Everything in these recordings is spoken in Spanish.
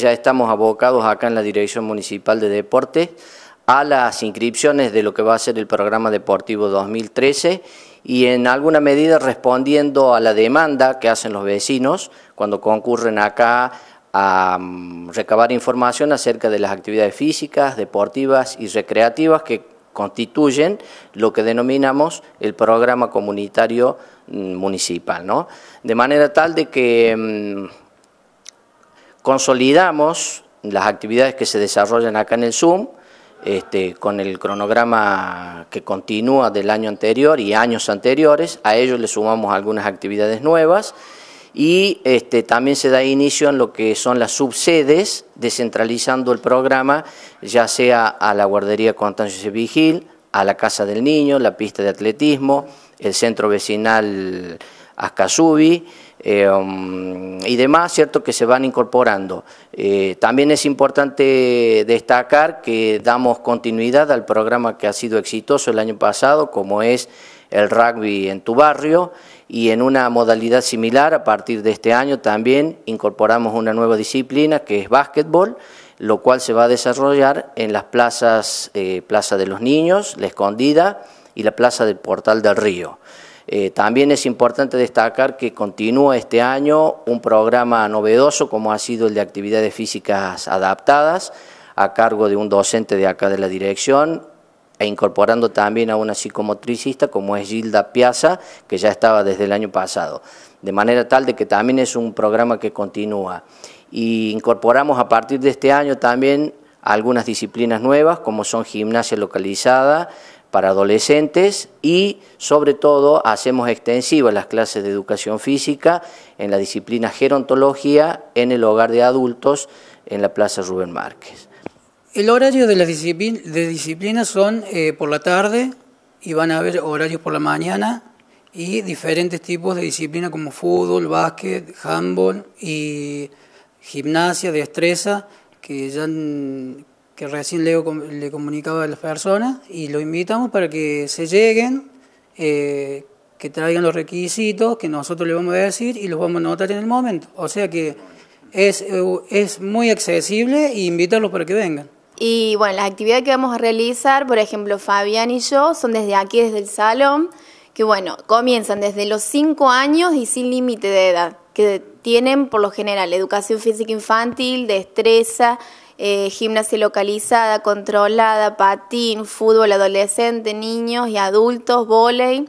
ya estamos abocados acá en la Dirección Municipal de Deportes a las inscripciones de lo que va a ser el programa deportivo 2013 y en alguna medida respondiendo a la demanda que hacen los vecinos cuando concurren acá a mm, recabar información acerca de las actividades físicas, deportivas y recreativas que constituyen lo que denominamos el programa comunitario mm, municipal. ¿no? De manera tal de que mm, Consolidamos las actividades que se desarrollan acá en el Zoom este, con el cronograma que continúa del año anterior y años anteriores. A ello le sumamos algunas actividades nuevas y este, también se da inicio en lo que son las subsedes, descentralizando el programa, ya sea a la guardería Constancio Vigil, a la Casa del Niño, la pista de atletismo, el centro vecinal Ascasubi, eh, um, y demás, ¿cierto?, que se van incorporando. Eh, también es importante destacar que damos continuidad al programa que ha sido exitoso el año pasado, como es el rugby en tu barrio, y en una modalidad similar, a partir de este año también incorporamos una nueva disciplina que es básquetbol, lo cual se va a desarrollar en las plazas, eh, Plaza de los Niños, La Escondida y la Plaza del Portal del Río. Eh, también es importante destacar que continúa este año un programa novedoso como ha sido el de actividades físicas adaptadas a cargo de un docente de acá de la dirección e incorporando también a una psicomotricista como es Gilda Piazza, que ya estaba desde el año pasado. De manera tal de que también es un programa que continúa. Y incorporamos a partir de este año también algunas disciplinas nuevas, como son gimnasia localizada, para adolescentes y sobre todo hacemos extensivas las clases de educación física en la disciplina gerontología en el hogar de adultos en la Plaza Rubén Márquez. El horario de las disciplinas son eh, por la tarde y van a haber horarios por la mañana y diferentes tipos de disciplina como fútbol, básquet, handball y gimnasia, destreza, que ya que recién le le comunicaba a las personas y lo invitamos para que se lleguen, eh, que traigan los requisitos que nosotros le vamos a decir y los vamos a anotar en el momento. O sea que es, es muy accesible y e invitarlos para que vengan. Y bueno, las actividades que vamos a realizar, por ejemplo, Fabián y yo, son desde aquí, desde el salón, que bueno, comienzan desde los 5 años y sin límite de edad, que tienen por lo general educación física infantil, destreza, eh, gimnasia localizada, controlada, patín, fútbol adolescente, niños y adultos, volei,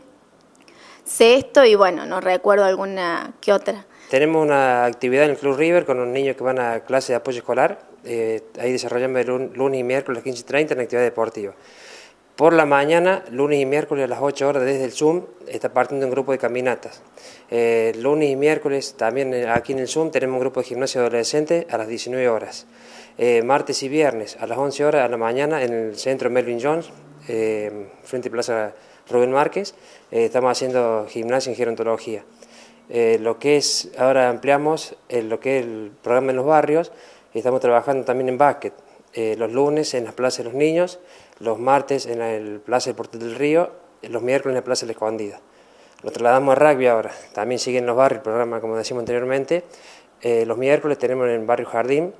sexto y bueno, no recuerdo alguna que otra. Tenemos una actividad en el Club River con los niños que van a clase de apoyo escolar. Eh, ahí desarrollamos el lunes y miércoles a las 15.30 en actividad deportiva. Por la mañana, lunes y miércoles a las 8 horas desde el Zoom, está partiendo un grupo de caminatas. Eh, lunes y miércoles también aquí en el Zoom tenemos un grupo de gimnasia adolescente a las 19 horas. Eh, martes y viernes a las 11 horas de la mañana en el centro Melvin Jones, eh, frente a Plaza Rubén Márquez. Eh, estamos haciendo gimnasia en gerontología. lo que es, ahora ampliamos lo que es el programa en los barrios, estamos trabajando también en básquet. los lunes en la Plaza de los Niños, los martes en la Plaza del Puerto del Río, los miércoles en la Plaza de la Escondida. Lo trasladamos a rugby ahora, también sigue en los barrios el programa, como decimos anteriormente. los miércoles tenemos en el Barrio Jardín,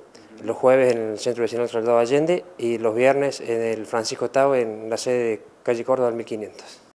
los jueves en el Centro Vecinal Soldado Allende y los viernes en el Francisco Tau en la sede de Calle Córdoba 1500.